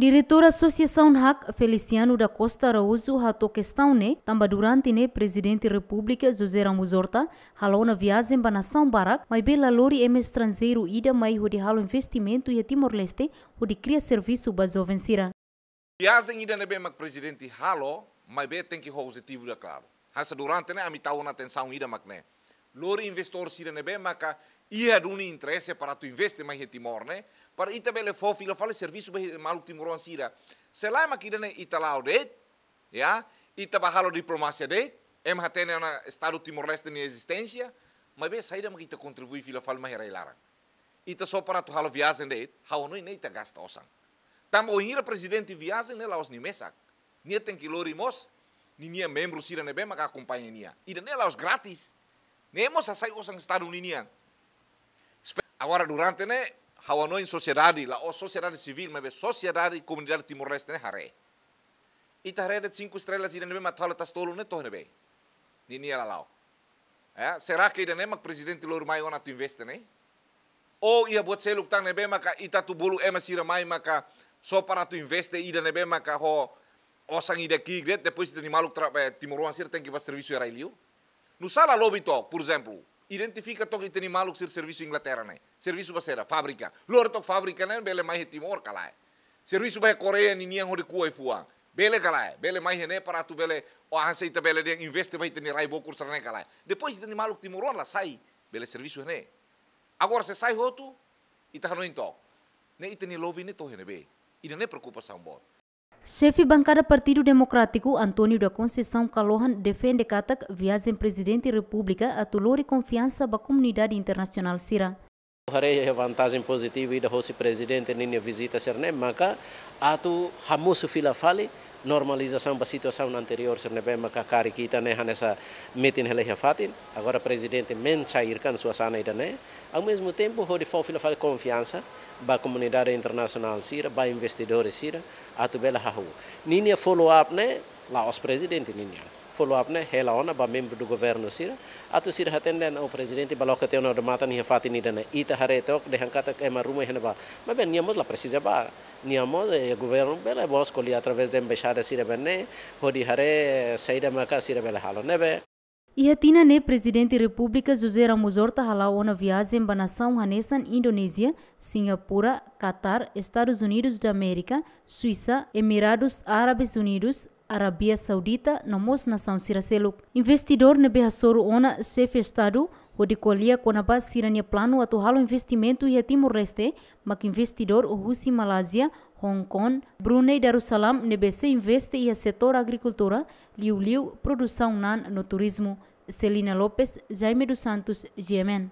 Diretor Associação RAC Feliciano da Costa Araújo ratou questão ne, tamba durante ne Presidente República José Ramos Horta halou na viagem para nação Barak, mas bela lori em estrangeiro ida mais o de halo investimento e Timor-Leste, o de cria serviço para jovens sira. Viagem ida ne bem Presidente halou, mas bem tem que o objetivo da claro. durante ne a mitau na atenção ida mac ne, Lori investor sira ne bem maca Ia un interesse é para tu investe mai timor, né? Para ita bele fofi la fale serviço be malu timoron sira. Assim, Selai makidane né? ita tá laudet, tá ya? Ita bahalo diplomacia de, é MHTN né, na estado timor-leste ni existência, mas bem saída mas ita contribui fila fala mai railaran. Ita tá só para tu halo viagem de, hau noi Ita gasta osan. Tamo hira presidente viagem ne né, laos ni mesak. Nia tem que lori mos, ni nia membro sira nebe maka acompanha nia. Ida ne laos gratis. Nemos asai osan estado ninian. Agora, durante, né, há em sociedade, lá, ou sociedade civil, mas sociedade e comunidade timor-leste, né, Haré. E Haré de cinco estrelas, irene bem, matou tas tolo, né, torne bem. Nini ela lá. É? Será que irene, mas presidente Louro Mai, ona tu investe, né? Ou ia botar bot seluk tang nebe maka itatu bulu ema sira mai maka só para tu investe ida nebe maka ho osang ida ki depois de animal eh, timor-leste tem que fazer serviço era ilio. No sala lobby to, por exemplo, identifica tok iteni maluk sir servisu Inglaterra nai. Servisu basera, fabrika. Luar tok fabrika nai, bele mai timor kalai. Servisu bahaya Korea ni niang hori kuai fuang. Bele kalai, bele mai hene para tu bele o hanse ita bele dia investe bahaya iteni rai bokur sana kalai. Depois iteni maluk timor lah sai, bele servisu hene. Agora se sai hotu, ita hanoin tok. Ne iteni lovi ne tohene be. Ida ne preocupa sambot. bot. Chefe bancária Partido Democrático, Antônio da Conceição Calohan, defende que a viagem presidente da e República atolore confiança da comunidade internacional Sira. Hari vantagem positiva e da Rossi presidente nini visita Serném, maka atu hamusu fila fali, normalização da situação anterior, se não é bem macacari que né, nessa meeting ele fatin, agora o presidente men sair com sua sana e ao mesmo tempo hode fofila fala confiança a comunidade internacional para os investidores a tubela hahu. Ninha follow up né, lá os presidente ninha follow-up né hela ona ba membro do governo sira atu sira hatenden o presidente baloka te ona mata ni fati ni dana ita hareto de hankata e marumo hena ba mas ben niamos la precisa ba niamos de eh, governo bela bos colhi através da embaixada sira benne hodi hare saída maka sira bela halo nebe Ia tina ne presidente República José Ramos Horta halau ona viagem ba nação hanesan Indonésia, Singapura, Qatar, Estados Unidos da América, Suíça, Emirados Árabes Unidos, Arábia Saudita, na mos nação Siracelo. Investidor na Berraçoro Ona, chefe Estado, o de colher Konaba Sirania Plano atual investimento e Timor-Leste, mas investidor o Rússia Malásia, Hong Kong, Brunei Darussalam, NBC investe e a setor agricultura, liu-liu, produção nan no turismo. Celina Lopes, Jaime dos Santos, Gemen.